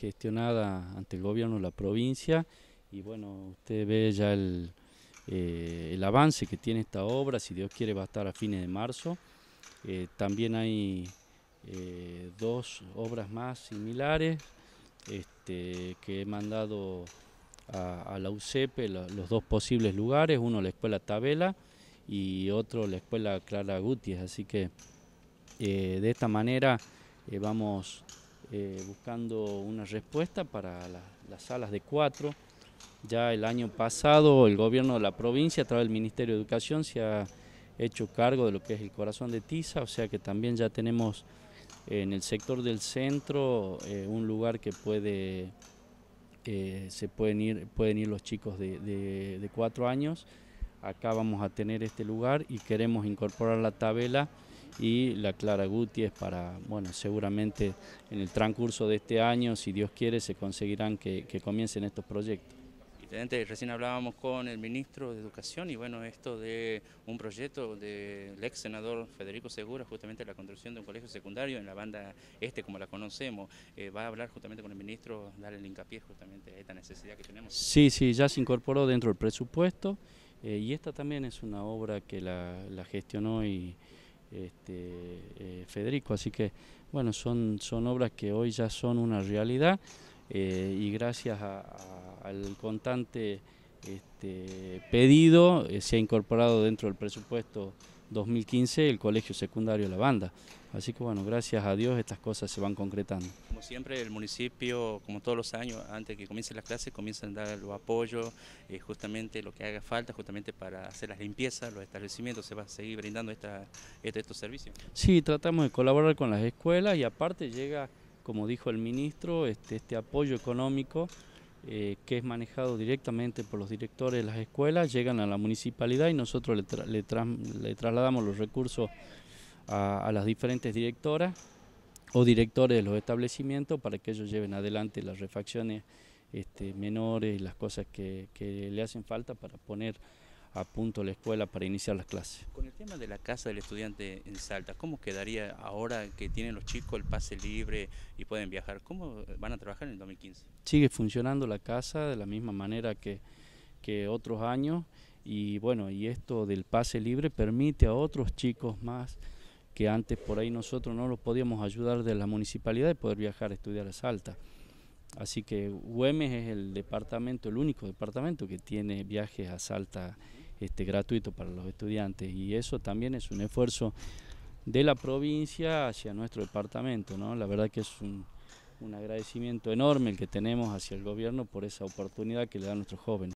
gestionada ante el gobierno de la provincia y bueno, usted ve ya eh, el, avance que tiene esta obra, si Dios quiere va a estar a fines de marzo. Eh, también hay eh, dos obras más similares este, que he mandado a, la UCEP los dos posibles lugares, uno la Escuela Tabela y otro la Escuela Clara Gutiérrez, así que de esta manera vamos eh, buscando una respuesta para las salas de cuatro. Ya el año pasado el gobierno de la provincia a través del Ministerio de Educación se ha hecho cargo de lo que es el corazón de Tiza, o sea que también ya tenemos eh, en el sector del centro eh, un lugar que puede pueden ir pueden ir los chicos de cuatro años acá vamos a tener este lugar y queremos incorporar la tabela y la Clara Guti es para, bueno, seguramente en el transcurso de este año, si Dios quiere, se conseguirán que, que comiencen estos proyectos. Intendente, recién hablábamos con el ministro de Educación y bueno, esto de un proyecto del ex senador Federico Segura, justamente la construcción de un colegio secundario en la banda este, como la conocemos, eh, va a hablar justamente con el ministro, darle el hincapié justamente a esta necesidad que tenemos. Sí, sí, ya se incorporó dentro del presupuesto eh, y esta también es una obra que la, la gestionó y este, eh, Federico. Así que, bueno, son, son obras que hoy ya son una realidad eh, y gracias al constante este, pedido, eh, se ha incorporado dentro del presupuesto 2015 el Colegio Secundario La Banda. Así que bueno, gracias a Dios estas cosas se van concretando. Como siempre, el municipio, como todos los años, antes que comiencen las clases, comienzan a dar los apoyos, eh, justamente lo que haga falta, justamente para hacer las limpiezas, los establecimientos, se va a seguir brindando esta, este, estos servicios. Sí, tratamos de colaborar con las escuelas y aparte llega, como dijo el ministro, este, este apoyo económico eh, que es manejado directamente por los directores de las escuelas, llegan a la municipalidad y nosotros le, trasladamos los recursos a, las diferentes directoras o directores de los establecimientos para que ellos lleven adelante las refacciones este, menores y las cosas que le hacen falta para poner a punto la escuela para iniciar las clases. Con el tema de la casa del estudiante en Salta, ¿cómo quedaría ahora que tienen los chicos el pase libre y pueden viajar? ¿Cómo van a trabajar en el 2015? Sigue funcionando la casa de la misma manera que, que otros años y bueno, y esto del pase libre permite a otros chicos más que antes por ahí nosotros no los podíamos ayudar de la municipalidad de poder viajar a estudiar a Salta. Así que Güemes es el departamento, el único departamento que tiene viajes a Salta este, gratuito para los estudiantes y eso también es un esfuerzo de la provincia hacia nuestro departamento. ¿no? La verdad que es un, agradecimiento enorme el que tenemos hacia el gobierno por esa oportunidad que le da a nuestros jóvenes.